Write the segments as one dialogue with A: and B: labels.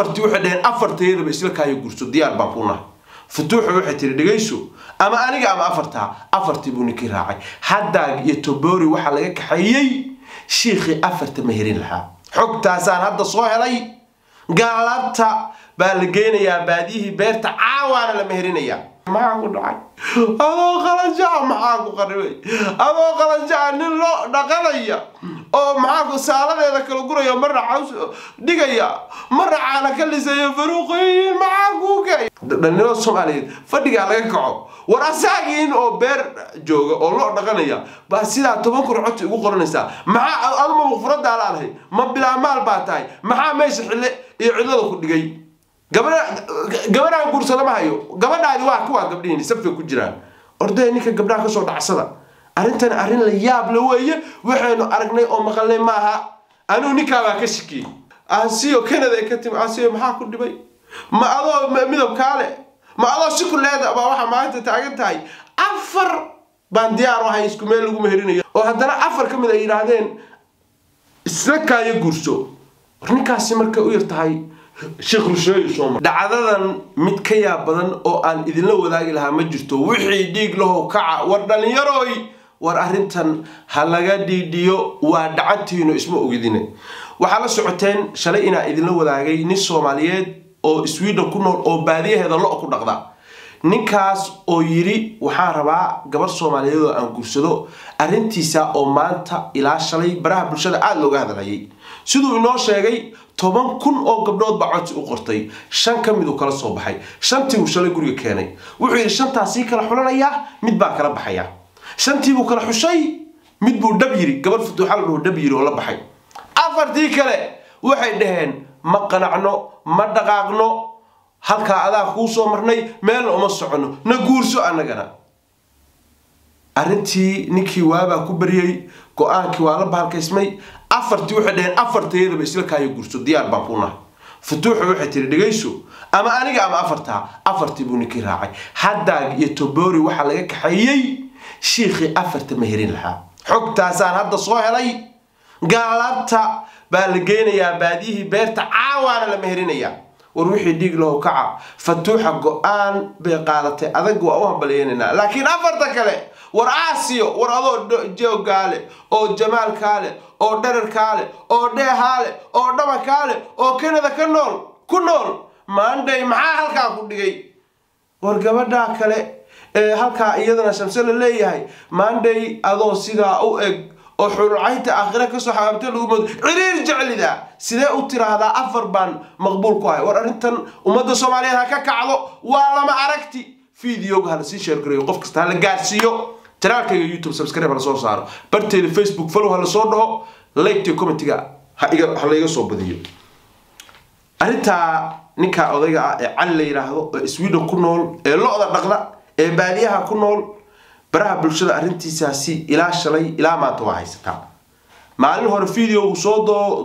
A: أفر توحد هن أفر تير بيسلك هاي جرس ديار بابونا فتوح واحد تير دقيسو أما أنا جا ما أفر تاع أفر تبوني كراعي حدا يتبوري وحلاك حيي شيخي أفرتي تمهرين لها حكت أسان هذا صوحي لي قالت baa la geynayaa baadiyihii beerta caawaana la meherinayaa maxaa ku dhacay adoo qalanjaca ah maxaa ku qaribay adoo qalanjaca ah nin loo dhaqanaya oo maxaa ku saaladeeda kala guraya marna caws dhigaya marna caana ka lisaya faruuqay maxaa kuu kay dhalinyaro soomaaliyeed fadhigaa laga kaco war asaagiin oo beer jooga oo loo dhaqanaya baa sidaa toban kun codti ugu qoranaysaa maxaa aduma maqfuradaalaalahay ma bilaamaal baa tahay maxaa meesha xille iyo cidlada ku dhigay gabadhaan guursada ma hayo gabadhaadi waa kuwaa gabdhihiini safay ku jiraan ordaya ninka gabdhaha kasoo dhacsada arrintan arrin la yaab la weeye waxaynu aragnay oo maqalnay maaha anuu ninkaabaa ka shikiyey ansiyo canada ka timi ansiyo maxaa ku dhibay ma adoo midabkaa leh ma adoo shiku leeda baa waxaa maanta taagan tahay afar baan diyaar ahay isku meel lagu meherinayo oo haddana afar ka mid ay yidhaahdeen isla kaayo guurso war ninkaasi markay u yar tahay sheekh rusheey soomar dhacdadan mid ka yaab badan oo aan idinla wadaagi lahaa ma jirto wixii dhiig lahow kaca war dhallinyarooy war arrintan ha laga dhiidhiyo waa dhacantiino isma ogidine waxaa la socoteen shalay inaa idinla wadaagay nin soomaaliyeed oo sweden ku nool oo baadiyaheeda lo ku dhaqda ninkaas oo yidhi waxaan rabaa gabar soomaaliyeed oo aan guursado arrintiisa oo maanta ilaa shalay baraha bulshada aada looga hadlayay siduu inoo sheegay toban kun oo gabdhood baa codsi u qortay shan ka mid kala soo baxay shantii uu shalay guriga keenay wuxuu yidhi shantaasii kala xulanayaa mid baa kala baxayaa shantiibuu kala xushay mid buu dhab yiri gabadh futuuxal buu dhab yiri oo la baxay afartii kale waxay dhaheen ma qanacno ma dhaqaaqno halkaa adaa kuu soo marnay meelna uma socono na guurso annagana arrintii ninkii waabaa ku bariyey go-aankii waa la bahalkaysmay afartii waxay dhaheen afartayadaba islakaayo gurso diyaar baan kuunahay futuuxu waxay tihi dhegayso ama aniga ama afartaa afartii buu ninkii raacay haddaag iyo tobori waxaa laga kaxeeyey shiikhii afarta ma herin lahaa xogtaasaan hadda soo helay gaalaabta baa la geynayaa baadiyihii beerta caawaana lama herinayaa war wixii dhiig loo kaca fatuuxa go'aan bay qaadatay adag waa u hambalyeynanaa laakiin afarta kale war aasiyo war adoo joogaa leh oo jamaalkaa leh oo dherarkaa leh oo dheehaa leh oo dhabakaa leh oo kanada ka nool ku nool maandhay maxaa halkaa ku dhigay war gabadhaa kale ee halkaa iyadana shamse la leeyahay maandhay adoo sidaa u eg oo xulucaynta aakhira kasoo xagaabta lagu moodo ciriir jeclida sidee u tiraahdaa afar baan maqbuul ku ahay war arrintan ummadda soomaaliyeed ha ka kacdo waa lama aragti fideoga hala sii sheergareeyo qof kasta hala gaarsiiyo janaalkayga youtube subscribe hala soo saaro barteeda facebook falow hala soo dhaho liketay commentiga ha laiga soo badiyo arrintaa ninkaa odayga ah ee cali la yidhaahdo ee sweden ku nool ee loda da dhaqda ee baadiyaha ku nool baraha bulshada arrintiisaasi ilaa shalay ilaa maanta waa haysataa maalin hore video uu soo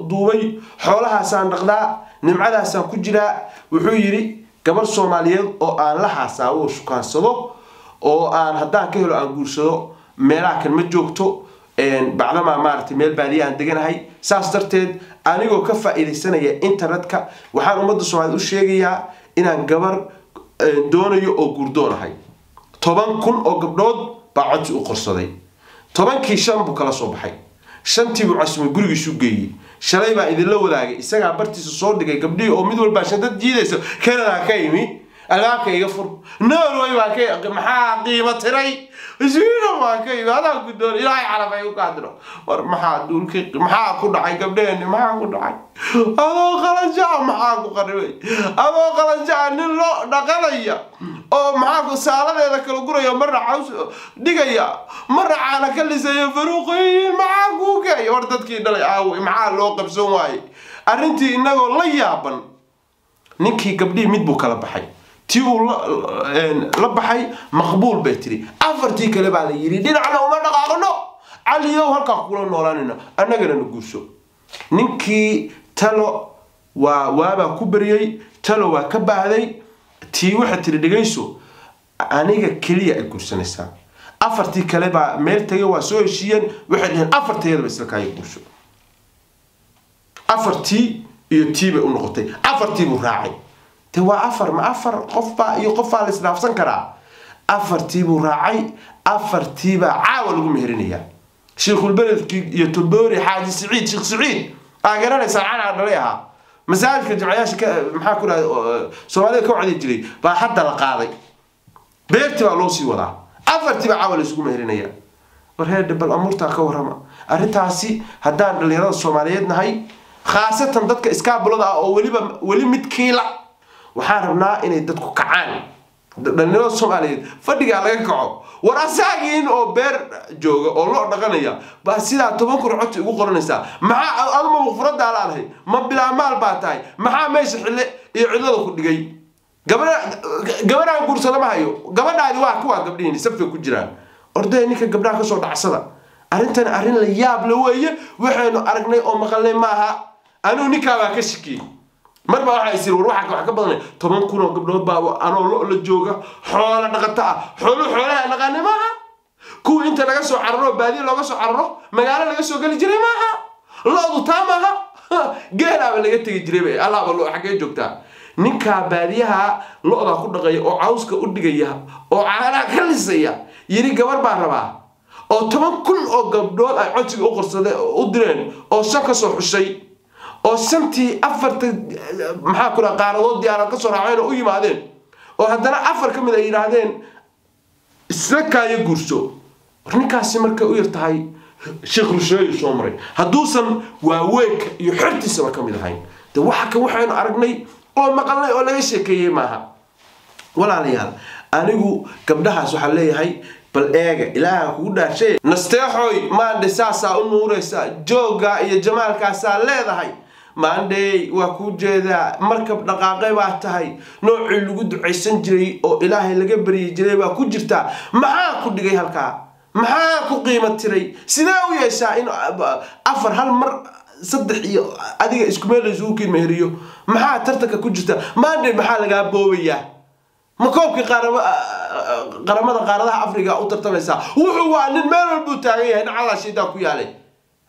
A: duubay xoolahaasaan dhaqdaa nimcadaasaan ku jiraa wuxuu yidhi gabar soomaaliyeed oo aan la haasaawo shukaansado oo aan haddaan ka helo aan guursado meelaha kan ma joogto bacdamaa maaragtay meel baadiya aan deganahay saas darteed anigoo ka faa'iidaysanaya internetka waxaan ummadda soomaaliyed u sheegayaa inaan gabar doonayo oo guurdoonahay toban kun oo gabdhood baa codsi u qorsaday tobankii shan buu kala soo baxay shantii buu casumay gurigiisu geeyey shalay baa idinla wadaagay isagaa bartiisa soo dhigay gabdhihii oo mid walbaa shantad jiidaysa kanadaa ka yimi albaabkaiga fur nool way baan ka maxaa qiimo tiray iswiina baan ka adaa guddoon ilaahay calafay u kaadiro war maxaa duulka maxaa ku dhacay gabdheeni maxaa ku dhacay adoo qalanjaca maxaa ku qaribay adoo qalanjaca nin loo dhaqanaya oo maxaa ku saaladeeda kala guraya marna caws dhigaya marna caana ka lisaya faruuqay maxaa kuu kaya war dadkii dhalay aawo maxaa loo qabsan waaye arrintii innagoo la yaaban ninkii gabdhihii mid buu kala baxay ti uu la baxay maqbuul bay tiri afartii kale baa la yidhi dhinacna uma dhaqaaqno caliyow halkaa kula noolaanayno annagana na guurso ninkii talo waa waabaa ku beryey talo waa ka baahday tii waxaa tiri dhegayso aniga keliya ay guursanaysaa afartii kale baa meel tagay waa soo heshiiyeen waxay dheheen afartayadaba isla guurso afartii iyo tii bay u noqotay afartii buu raacay هو أفر ما أفر قفا يقفا لسلاف سنكرا أفر تيبو راعي أفر تيبا عاول مهرنية شيخ البلد يتبوري حاج سعيد شيخ سعيد أقرأ لي سرعان على ريها مسائل الجمعية شك محاكرة سوالي كو عدي جري بحد القاضي بيرتبا لوسي ولا أفر تيبا عاول يسقو مهرنية ورهي دبل أمورتا كورما أرنتاسي هدان اللي رضا الصوماليين هاي خاصة dadka iska bulada oo waliba wali mid waxaan rabnaa inay dadku kacaan dhalinyarada soomaaliyeed fadhigaa laga kaco war asaagiin oo beer jooga oo loo dhaqanaya baa sidaa toban kun codti ugu qoranaysaa maxaa aduma muqfuraddaa laadahay ma bilaamaal baa tahay maxaa meesha xille iyo cidlada ku dhigay gabadhaan guursada ma hayo gabadhaadi waa kuwaa gabdhihiin safay ku jiraan ordaya ninka gabdhaha kasoo dhacsada arrintani arrin la yaab la weeye waxaynu aragnay oo maqalnay maaha anuu ninkaa baa ka shikiyey mar baa waxaa is war waxaa ka badan toban kun oo gabdhood baa anoo lo la jooga xoola dhaqato ah xooluhu xoolaha naqaane maaha kuwa inta laga soo cararo baadiye looga soo cararo magaalo laga soo geli jiray maaha lo-du taa maaha geelaaba laga tegi jiray allaaba lo xaggee joogtaa ninkaa baadiyaha lo ku dhaqaya oo cawska u dhigaya oo caanaa ka lisaya yiri gabar baa rabaa oo toban kun oo gabdhood ay codsiga u qorsadeen u direen oo shar ka soo xushay oo shantii afarta maxaa ku dhaha qaaradood diyaarad ka soo raaceen oo u yimaadeen oo haddana afar ka mid ay yidhaahdeen isla kaayo guurso war ninkaasi markay u yar tahay sheekh rusheeyu soo maray hadduusan waaweynka iyo xortiisaba ka mid ahayn de waxa ka waxaynu aragnay oo maqalnay oo laga sheekeeyey maaha walaalayaal anigu gabdhahaas waxaa leeyahay bal eega ilaaha kugu dhaashee nasteexooy maandhe saasaa u nuuraysaa jooggaa iyo jamaalkaasaa leedahay maandhey waa kuu jeedaa markab dhaqaaqay baa tahay noocii lagu ducaysan jiray oo ilaahay laga baryi jiray baa ku jirtaa maxaa ku dhigay halkaa maxaa ku qiima tiray sidee u yeeshaa in ah, afar hal mar saddex iyo adiga isku meel laysugu kiimaheriyo maxaa tartanka ku jirta maandhey maxaa lagaa boobayaa ma koobkii ah, ah, qaramada qaaradaha afrika u tartamaysaa wuxuu waa nin meel walbuu taagan yahay dhacalaa shaydaa ku yaalay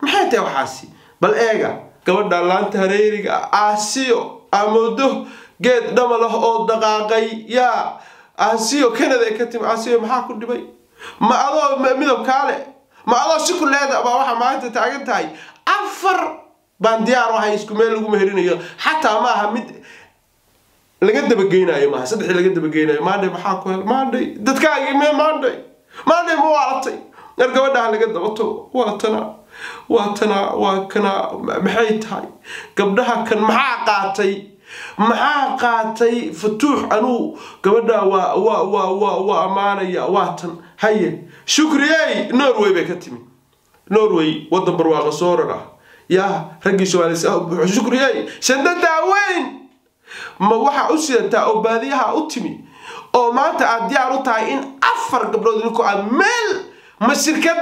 A: maxay tahay waxaasi bal eega gabadha laanta hareeriga caasiyo amodo geed dhamalah oo dhaqaaqay yaa caasiyo kanada ay ka timi caasiyo maxaa ku dhibay ma adoo midabkaale ma adoo shiku leeda baa waxaa maanta taagan tahay afar baan diyaar ahay isku meel lagu meherinayo xataa maaha mid laga dabageynayo maaha saddexii laga dabageynayo maandhay maxaa ku hel maandhay dadkaagii mee maandhay maandhay ma waalatay ar gabadhaha laga dabato waalatana waatana waa kanaa maxay tahay gabdhaha kan maxaa qaatay maxaa qaatay fatuux anuu gabadha waa ammaanaya waatan tan haye shukriyey norway bay ka timi norway waddan barwaaqa sooran ah yaa raggii soomaalia ah shukriyey shandadaa weyn ma waxaa u sidataa oo baadiyaha u timi oo maanta aad diyaar u tahay in afar gabdhood ninkoo aad meel ma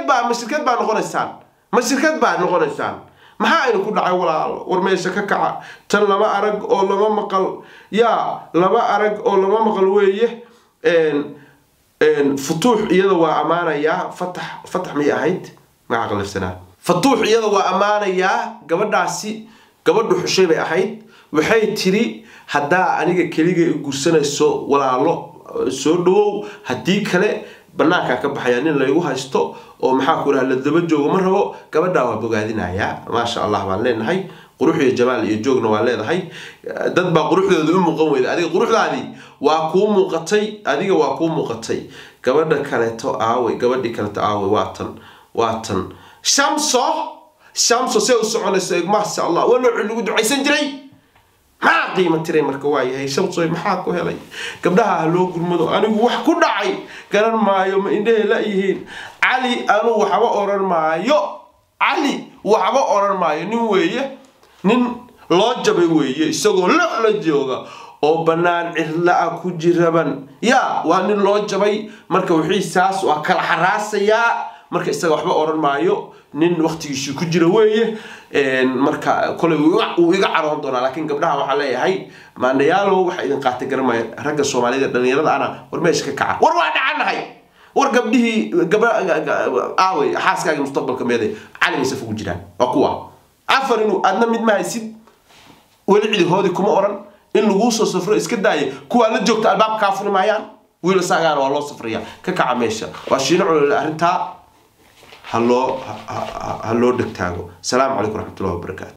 A: baa ma baa noqonaysaan ma shirkad baa noqonaysaan maxaa aynu ku dhacay walaal war meesha ka kaca tan lama arag oo lama maqal yaa lama arag oo lama maqal weeye futuux iyada waa ammaanayaa fatax fatax may ahayd maxaa fatuux iyada waa ammaanayaa gabadhaasi gabadhu xushay bay ahayd waxay tiri haddaa aniga keliga i gursanayso walaalo soo dhawow haddii kale banaankaa ka baxaya nin laygu haysto oo maxaa ku dhaha la daba joogo ma rabo gabadhaa waa bogaadinayaa maasha allah baan leenahay qurux iyo jamaal iyo joogna waa leedahay dad baa quruxdooda u muuqan weyda adiga quruxdaadii waa kuu muuqatay adiga waa kuu muuqatay gabadha kaleeto aawey gabadhii kaleeto aawey waa tan shamso shamso see u soconayso eegmaha allah waa noocii lagu ducaysan jiray maxaa qiimo tiray marka waayahay shamsoy maxaa ku helay gabdhaha ha loo gurmado anigu wax ku dhacay garan maayo ma indhehe la yihiin cali anu waxba oran maayo cali waxba oran maayo nin weeye nin loo jabay weeye isagoo lo la jooga oo bannaan cirla a ah ku jiraban yaa waa nin loo jabay marka wixii saas waa kala xaraasayaa marka isaga waxba oran maayo nin waqtigiisu ku jira weeye marka kole wuu iga caroon doonaa laakiin gabdhaha waxaa leeyahay maandayaalo waxa idin qaata garanmaya ragga soomaalida dhallinyarada ana war meesha ka kaca war waa dhacannahay war gabdhihii aawey xaaskaaga mustaqbalka meeday caliga saf ugu jiraan waa kuwa afar inuu adna mid mahaysid weli cidihoodii kuma oran in laguu soo safro iska daaya kuwaa la joogta albaabka kaa furi maayaan wiil isaagaana waa loo safrayaa ka kaca meesha waa shiino culol arrintaa ha loo ha loo dhegtaago salaam calaykum raxmatullahi wabarakaatu